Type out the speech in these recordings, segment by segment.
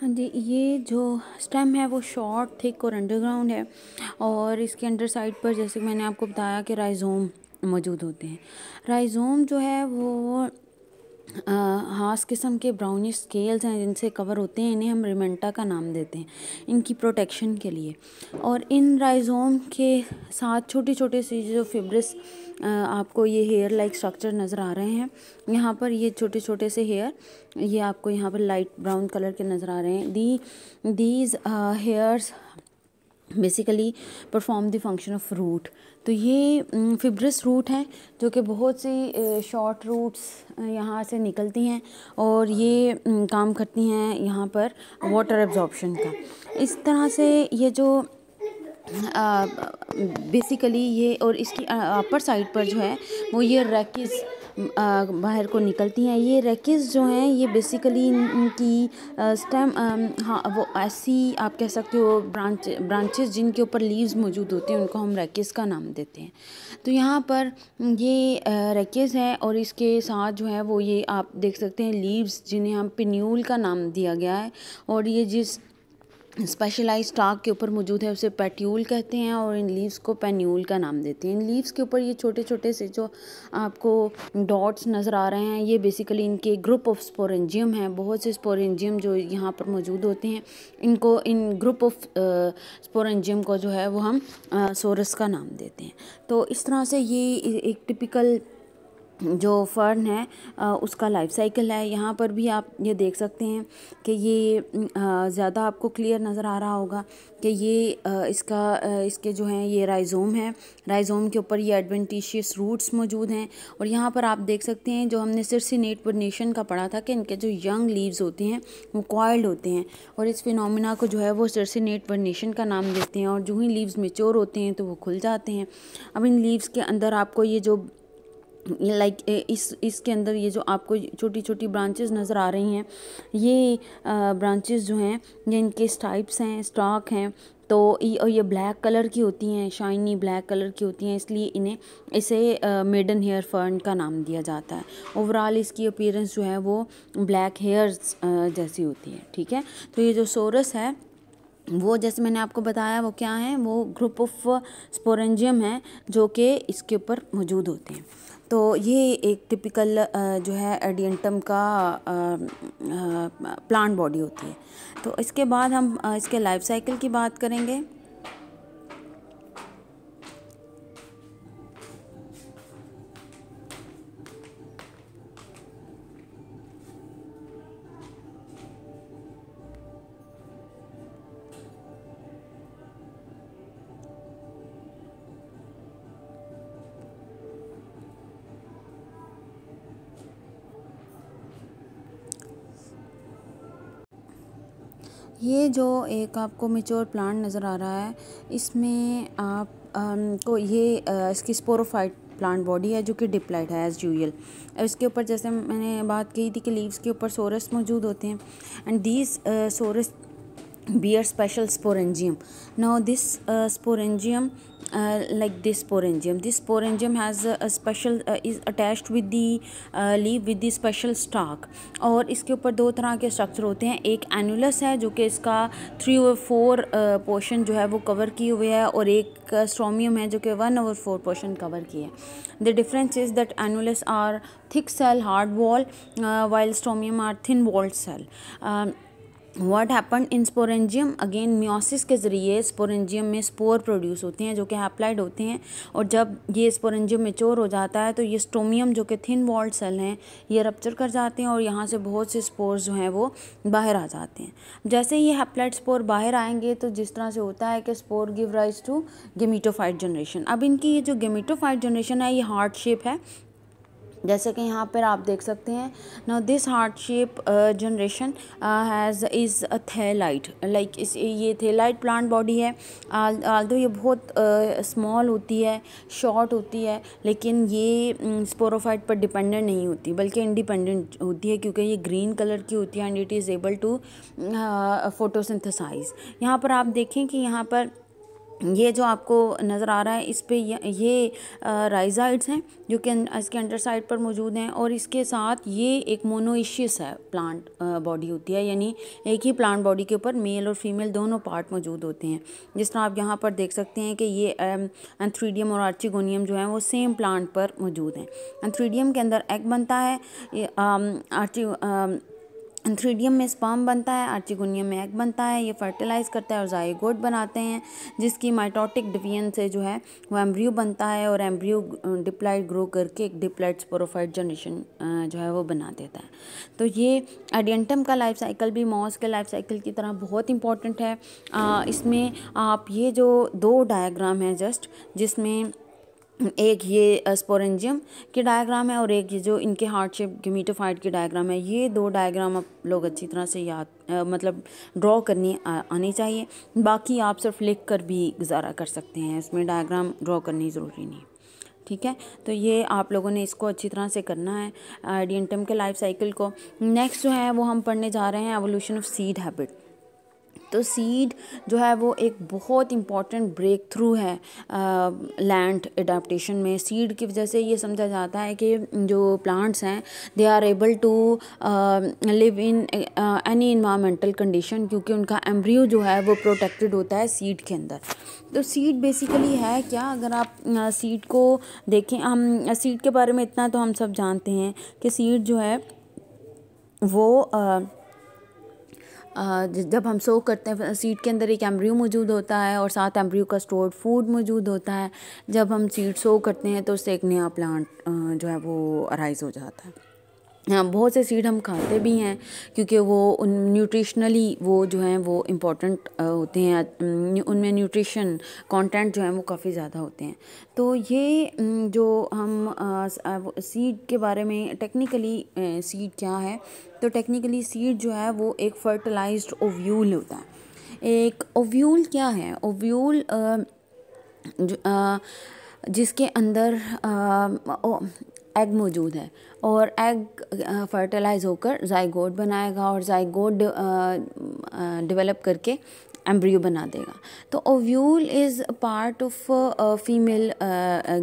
हाँ जी ये जो स्टेम है वो शॉर्ट थिक और अंडरग्राउंड है और इसके अंडर साइड पर जैसे मैंने आपको बताया कि राइजोम मौजूद होते हैं राइजोम जो है वो हास किस्म के ब्राउनिश स्केल्स हैं जिनसे कवर होते हैं इन्हें हम रिमेंटा का नाम देते हैं इनकी प्रोटेक्शन के लिए और इन राइजोम के साथ छोटे छोटे से जो फेब्रिस आपको ये हेयर लाइक स्ट्रक्चर नज़र आ रहे हैं यहाँ पर ये छोटे छोटे से हेयर ये आपको यहाँ पर लाइट ब्राउन कलर के नज़र आ रहे हैं the these hairs basically perform the function of root तो ये फिब्रस mm, रूट हैं जो कि बहुत सी शॉर्ट रूट्स यहाँ से निकलती हैं और ये mm, काम करती हैं यहाँ पर वाटर एब्जॉर्बशन का इस तरह से ये जो आ, बेसिकली ये और इसकी अपर साइड पर जो है वो ये रैकिस बाहर को निकलती हैं ये रैकिस जो हैं ये बेसिकली इनकी स्टेम हाँ वो ऐसी आप कह सकते हो ब्रांच ब्रांचेस जिनके ऊपर लीव्स मौजूद होते हैं उनको हम रैकिस का नाम देते हैं तो यहाँ पर ये रैकिस है और इसके साथ जो है वो ये आप देख सकते हैं लीव्स जिन्हें हम पिन्यूल का नाम दिया गया है और ये जिस स्पेशलाइज स्टॉक के ऊपर मौजूद है उसे पेट्यूल कहते हैं और इन लीव्स को पेन्यूल का नाम देते हैं इन लीव्स के ऊपर ये छोटे छोटे से जो आपको डॉट्स नज़र आ रहे हैं ये बेसिकली इनके ग्रुप ऑफ स्पोरेंजियम हैं बहुत से स्पोरेंजियम जो यहाँ पर मौजूद होते हैं इनको इन ग्रुप ऑफ स्पोरेंजियम को जो है वो हम सोरस का नाम देते हैं तो इस तरह से ये एक टिपिकल जो फर्न है उसका लाइफ साइकिल है यहाँ पर भी आप ये देख सकते हैं कि ये ज़्यादा आपको क्लियर नज़र आ रहा होगा कि ये इसका इसके जो हैं ये राइजोम है राइजोम के ऊपर ये एडवेंटिशियस रूट्स मौजूद हैं और यहाँ पर आप देख सकते हैं जो हमने सिरसिनेट नेशन का पढ़ा था कि इनके जो यंग लीव्स होते हैं वो कॉयल्ड होते हैं और इस फिनोमिना को जो है वो सिरसिनेट नेशन का नाम देते हैं और जो ही लीव्स मेच्योर होते हैं तो वो खुल जाते हैं अब इन लीव्स के अंदर आपको ये जो लाइक इस इसके अंदर ये जो आपको छोटी छोटी ब्रांचेस नज़र आ रही हैं ये ब्रांचेस जो हैं ये इनके स्टाइप्स हैं स्टॉक हैं तो ये और ये ब्लैक कलर की होती हैं शाइनी ब्लैक कलर की होती हैं इसलिए इन्हें इसे मेडन हेयर फर्न का नाम दिया जाता है ओवरऑल इसकी अपीयरेंस जो है वो ब्लैक हेयर्स जैसी होती है ठीक है तो ये जो सोरस है वो जैसे मैंने आपको बताया वो क्या है वो ग्रुप ऑफ स्पोरेंजियम है जो कि इसके ऊपर मौजूद होते हैं तो ये एक टिपिकल जो है एडियंटम का प्लांट बॉडी होती है तो इसके बाद हम इसके लाइफ साइकिल की बात करेंगे ये जो एक आपको मेच्योर प्लांट नज़र आ रहा है इसमें आप को ये इसकी स्पोरोफाइट प्लांट बॉडी है जो कि डिप्लाइड है एज़ यूजल इसके ऊपर जैसे मैंने बात कही थी कि लीव्स के ऊपर सोरस मौजूद होते हैं and this sorus bear special sporangium now this sporangium uh, like this sporangium this sporangium has a, a special uh, is attached with the uh, leaf with the special stalk और इसके ऊपर दो तरह के structure होते हैं एक annulus है जो कि इसका थ्री ओवर फोर पोर्शन जो है वो कवर किए हुए है और एक स्ट्रोमियम uh, है जो कि one over four portion cover किए है the difference is that annulus are thick cell hard wall while stomium are thin walled cell what happen in sporangium again meiosis के ज़रिए स्पोरेंजियम में स्पोर प्रोड्यूस होते हैं जो कि हैप्लाइड होते हैं और जब ये स्पोरेंजियम मेच्योर हो जाता है तो ये स्टोमियम जो कि थिन वॉल्ड सेल हैं ये रप्चर कर जाते हैं और यहाँ से बहुत से स्पोर्स जो हैं वो बाहर आ जाते हैं जैसे ये हैप्लाइड स्पोर बाहर आएंगे तो जिस तरह से होता है कि spore give rise to gametophyte generation अब इनकी ये जो गेमीटोफाइट जनरेशन है ये हार्ट शेप है जैसे कि यहाँ पर आप देख सकते हैं now this heart shape generation has is a thalloid like this ये थेलाइट प्लांट बॉडी है आल दो ये बहुत स्मॉल uh, होती है शॉर्ट होती है लेकिन ये स्पोरोफाइट mm, पर डिपेंडेंट नहीं होती बल्कि इंडिपेंडेंट होती है क्योंकि ये ग्रीन कलर की होती है and it is able to photosynthesize यहाँ पर आप देखें कि यहाँ पर ये जो आपको नज़र आ रहा है इस पे ये राइजाइड्स हैं जो कि अं, इसके अंडर साइड पर मौजूद हैं और इसके साथ ये एक मोनोइशियस है प्लांट बॉडी होती है यानी एक ही प्लांट बॉडी के ऊपर मेल और फीमेल दोनों पार्ट मौजूद होते हैं जिस तरह आप यहाँ पर देख सकते हैं कि ये एंथ्रीडियम और आर्चिगोनियम जो हैं वो सेम प्लांट पर मौजूद हैं एंथ्रीडियम के अंदर एग बनता है आर्ची थ्रीडियम में स्पाम बनता है आर्चिगोनियम में एग बनता है ये फर्टिलाइज़ करता है और जायगोट बनाते हैं जिसकी माइटोटिक डिवीजन से जो है वो एम्ब्रियो बनता है और एम्ब्रियो डिप्लाइड ग्रो करके एक डिप्लाइड स्पोरोफाइट जनरेशन जो है वो बना देता है तो ये एडेंटम का लाइफ साइकिल भी मॉस के लाइफ साइकिल की तरह बहुत इंपॉर्टेंट है आ, इसमें आप ये जो दो डायाग्राम है जस्ट जिसमें एक ये स्पोरेंजियम के डायग्राम है और एक ये जो इनके हार्ट शेप गिमीटोफाइट के डायग्राम है ये दो डायग्राम आप लोग अच्छी तरह से याद आ, मतलब ड्रॉ करनी आनी चाहिए बाकी आप सिर्फ लिख कर भी गुजारा कर सकते हैं इसमें डायग्राम ड्रॉ करनी ज़रूरी नहीं ठीक है तो ये आप लोगों ने इसको अच्छी तरह से करना है डी के लाइफ साइकिल को नेक्स्ट जो है वो हम पढ़ने जा रहे हैं एवोल्यूशन ऑफ सीड हैबिट तो सीड जो है वो एक बहुत इम्पॉर्टेंट ब्रेक थ्रू है लैंड एडाप्टेशन में सीड की वजह से ये समझा जाता है कि जो प्लांट्स हैं they are able to live in any environmental condition क्योंकि उनका एम्ब्रियो जो है वो प्रोटेक्टेड होता है सीड के अंदर तो सीड बेसिकली है क्या अगर आप सीड को देखें हम सीड के बारे में इतना तो हम सब जानते हैं कि सीड जो है वो आ, जब हम सो करते हैं सीट के अंदर एक एम्ब्रियो मौजूद होता है और साथ एम्ब्रियो का स्टोर्ड फूड मौजूद होता है जब हम सीट सो करते हैं तो उससे एक नया प्लांट जो है वो अराइज़ हो जाता है हाँ, बहुत से सीड हम खाते भी हैं क्योंकि वो उन न्यूट्रिशनली वो जो हैं वो इम्पोर्टेंट होते हैं उनमें न्यूट्रिशन कंटेंट जो हैं वो काफ़ी ज़्यादा होते हैं तो ये जो हम सीड के बारे में टेक्निकली सीड क्या है तो टेक्निकली सीड जो है वो एक फर्टिलाइज्ड ओव्यूल होता है एक ओव्यूल क्या है ओव्यूल जिसके अंदर एग मौजूद है और एग फर्टिलाइज़ होकर जायगोड बनाएगा और जायगोड डेवलप करके एम्ब्रियो बना देगा तो ovule is part of female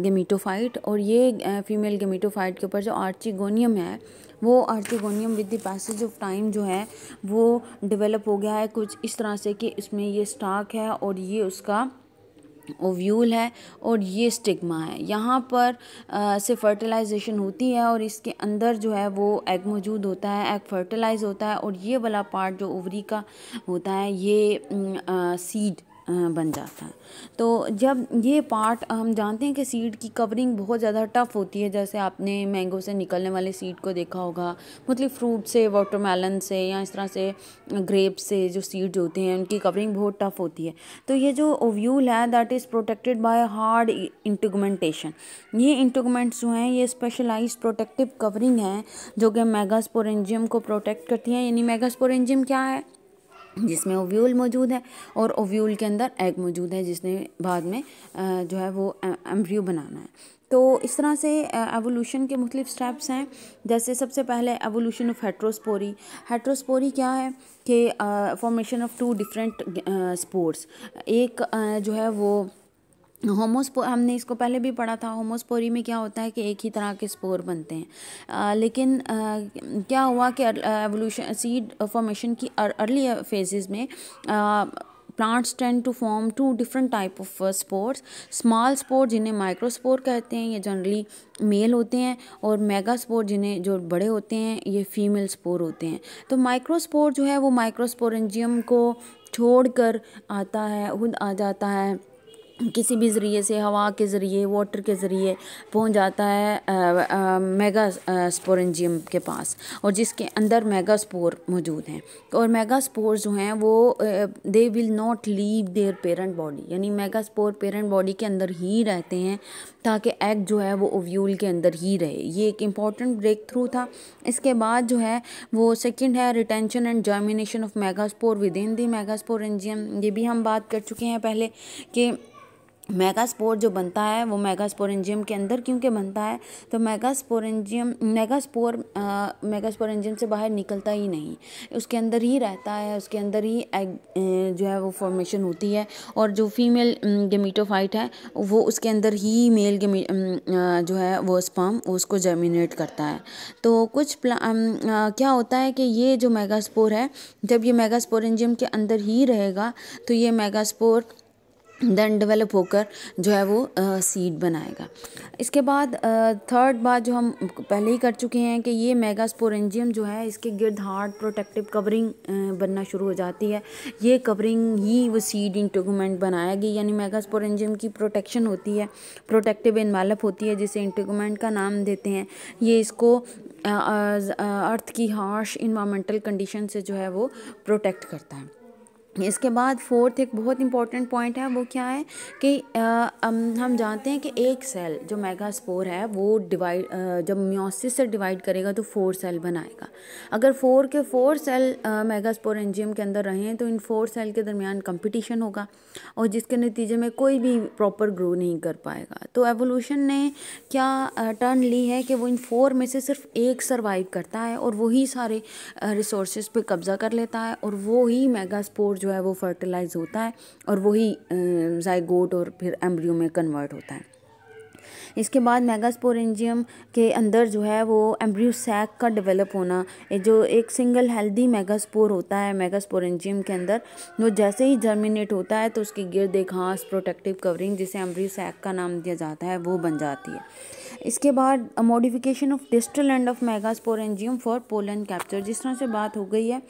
gametophyte और ये फीमेल गेमीटोफाइट के ऊपर जो आर्चिगोनियम है वो archegonium with the passage of time जो है वो डेवलप हो गया है कुछ इस तरह से कि इसमें ये स्टाक है और ये उसका ओव्यूल है और ये स्टिग्मा है यहाँ पर आ, से फर्टिलाइजेशन होती है और इसके अंदर जो है वो एग मौजूद होता है एग फर्टिलाइज होता है और ये वाला पार्ट जो ओवरी का होता है ये आ, सीड बन जाता है तो जब ये पार्ट हम जानते हैं कि सीड की कवरिंग बहुत ज़्यादा टफ़ होती है जैसे आपने मैंगो से निकलने वाले सीड को देखा होगा मतलब फ्रूट से वाटरमेलन से या इस तरह से ग्रेप से जो सीड्स होते हैं उनकी कवरिंग बहुत टफ़ होती है तो ये जो ओव्यूल है that is protected by hard integumentation ये इंटूगमेंट्स जो हैं ये स्पेशलाइज प्रोटेक्टिव कवरिंग है जो कि मेगास्पोरेंजियम को प्रोटेक्ट करती हैं यानी मेगास्पोरेंजियम क्या है जिसमें ओव्यूल मौजूद है और ओव्यूल के अंदर एग मौजूद है जिसने बाद में जो है वो एम्ब्रियो बनाना है तो इस तरह से एवोल्यूशन के मुख्तफ स्टेप्स हैं जैसे सबसे पहले एवोल्यूशन ऑफ हेट्रोस्पोरी हेट्रोस्पोरी क्या है कि formation of two different spores एक जो है वो होमोस्पो हमने इसको पहले भी पढ़ा था होमोस्पोरी में क्या होता है कि एक ही तरह के स्पोर बनते हैं आ, लेकिन आ, क्या हुआ कि एवोल्यूशन सीड फॉर्मेशन की अर्ली फेजेस में आ, plants tend to form two different type of uh, small small जिन्हें माइक्रोस्पोर कहते हैं ये जनरली मेल होते हैं और मेगा स्पोर जिन्हें जो बड़े होते हैं ये फीमेल स्पोर होते हैं तो माइक्रोस्पोर जो है वो माइक्रोस्पोरेंजियम को छोड़कर आता है खुद आ जाता है किसी भी ज़रिए से हवा के ज़रिए वाटर के ज़रिए पहुंच जाता है मेगा स्पोरेंजियम के पास और जिसके अंदर मेगा स्पोर मौजूद हैं और मेगा स्पोर जो हैं वो they will not leave their parent body यानी मेगा स्पोर पेरेंट बॉडी के अंदर ही रहते हैं ताकि एग जो है वो ओव्यूल के अंदर ही रहे ये एक इम्पॉर्टेंट ब्रेक थ्रू था इसके बाद जो है वो सेकेंड है retention and germination of megaspore within the megasporangium ये भी हम बात कर चुके हैं पहले कि मेगास्पोर जो बनता है वो मेगास्पोर के अंदर क्योंकि बनता है तो मेगास्पोर मेगा मेगास्पोर मेगास्पोरेंजियम से बाहर निकलता ही नहीं उसके अंदर ही रहता है उसके अंदर ही एग जो है वो फॉर्मेशन होती है और जो फीमेल गेमीटोफाइट है वो उसके अंदर ही मेल गेमी जो है वो स्पर्म उसको जर्मिनेट करता है तो कुछ क्या होता है कि ये जो मेगास्पोर है जब ये मेगास्पोरेंजियम के अंदर ही रहेगा तो ये मेगास्पोर देन डेवलप होकर जो है वो सीड बनाएगा इसके बाद थर्ड बात जो हम पहले ही कर चुके हैं कि ये मेगास्पोरेंजियम जो है इसके गिर्द हार्ड प्रोटेक्टिव कवरिंग बनना शुरू हो जाती है ये कवरिंग ही वो सीड इंटोगूमेंट बनाएगी यानी मेगास्पोरेंजियम की प्रोटेक्शन होती है प्रोटेक्टिव इन्वेलप होती है जिसे इंटोगूमेंट का नाम देते हैं ये इसको अर्थ की हार्श इन्वामेंटल कंडीशन से जो है वो प्रोटेक्ट करता है इसके बाद फोर्थ एक बहुत इंपॉर्टेंट पॉइंट है वो क्या है कि आ, हम जानते हैं कि एक सेल जो मेगा स्पोर है वो डिवाइड जब म्योसिस से डिवाइड करेगा तो फोर सेल बनाएगा अगर फोर के four cell megasporangium के अंदर रहें तो इन फोर सेल के दरमियान कंपटीशन होगा और जिसके नतीजे में कोई भी प्रॉपर ग्रो नहीं कर पाएगा तो एवोल्यूशन ने क्या टर्न ली है कि वो इन फोर में से सिर्फ एक सर्वाइव करता है और वही सारे रिसोर्स पर कब्ज़ा कर लेता है और वो ही मेगा स्पोर जो है वो फर्टिलाइज होता है और वही जायगोट और फिर एम्ब्रियो में कन्वर्ट होता है इसके बाद मेगास्पोरेंजियम के अंदर जो है वो एम्ब्रियो सैक का डेवलप होना जो एक सिंगल हेल्दी मेगास्पोर होता है मेगास्पोरेंजियम के अंदर वो जैसे ही जर्मिनेट होता है तो उसके गिरद एक घास प्रोटेक्टिव कवरिंग जिसे एम्ब्रियो सैक का नाम दिया जाता है वो बन जाती है इसके बाद modification of distal end of megasporangium for pollen capture जिस तरह से बात हो गई है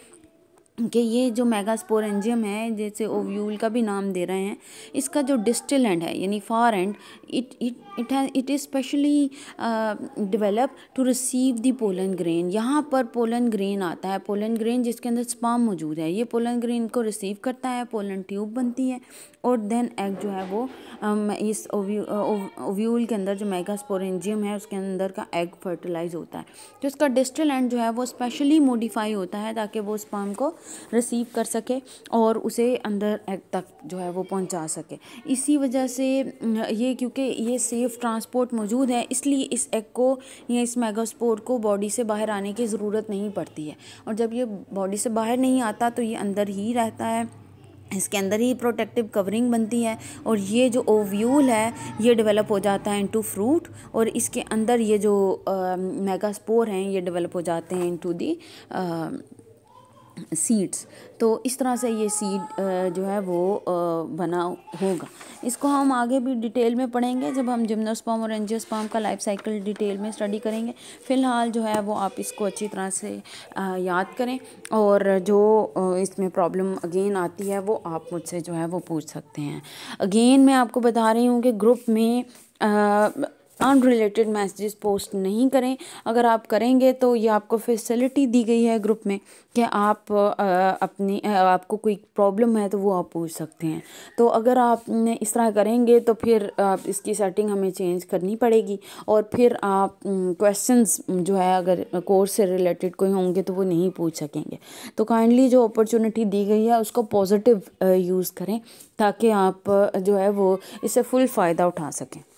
कि ये जो मेगास्पोर एंजियम है जैसे ओव्यूल का भी नाम दे रहे हैं इसका जो एंड है यानी far end it it it has it is specially develop to receive the pollen grain यहाँ पर पोलन ग्रेन आता है पोलन ग्रेन जिसके अंदर स्पाम मौजूद है ये पोलन ग्रेन को रिसीव करता है पोलन ट्यूब बनती है और देन एग जो है वो uh, इस ओव्यूल के अंदर जो मेगास्पोरेंजियम है उसके अंदर का एग फर्टिलाइज होता है तो इसका एंड जो है वो स्पेशली मोडिफाई होता है ताकि वो स्पाम को रिसीव कर सके और उसे अंदर तक जो है वो पहुंचा सके इसी वजह से ये क्योंकि ये सेफ़ ट्रांसपोर्ट मौजूद है इसलिए इस एग को या इस मेगास्पोर को बॉडी से बाहर आने की ज़रूरत नहीं पड़ती है और जब ये बॉडी से बाहर नहीं आता तो ये अंदर ही रहता है इसके अंदर ही प्रोटेक्टिव कवरिंग बनती है और ये जो ओव्यूल है ये डेवलप हो जाता है इनटू फ्रूट और इसके अंदर ये जो मेगास्पोर हैं ये डेवलप हो जाते हैं इनटू दी आ, सीड्स तो इस तरह से ये सीड जो है वो बना होगा इसको हम आगे भी डिटेल में पढ़ेंगे जब हम जिम्नोस्पाम और एंजियोस्पाम का लाइफ साइकिल डिटेल में स्टडी करेंगे फ़िलहाल जो है वो आप इसको अच्छी तरह से याद करें और जो इसमें प्रॉब्लम अगेन आती है वो आप मुझसे जो है वो पूछ सकते हैं अगेन मैं आपको बता रही हूँ कि ग्रुप में अनरिलेटेड मैसेजेस पोस्ट नहीं करें अगर आप करेंगे तो ये आपको फैसिलिटी दी गई है ग्रुप में कि आप अपनी आपको कोई प्रॉब्लम है तो वो आप पूछ सकते हैं तो अगर आप इस तरह करेंगे तो फिर आप इसकी सेटिंग हमें चेंज करनी पड़ेगी और फिर आप क्वेश्चंस जो है अगर कोर्स से रिलेटेड कोई होंगे तो वो नहीं पूछ सकेंगे तो काइंडली जो अपॉर्चुनिटी दी गई है उसको पॉजिटिव यूज़ करें ताकि आप जो है वो इससे फुल फ़ायदा उठा सकें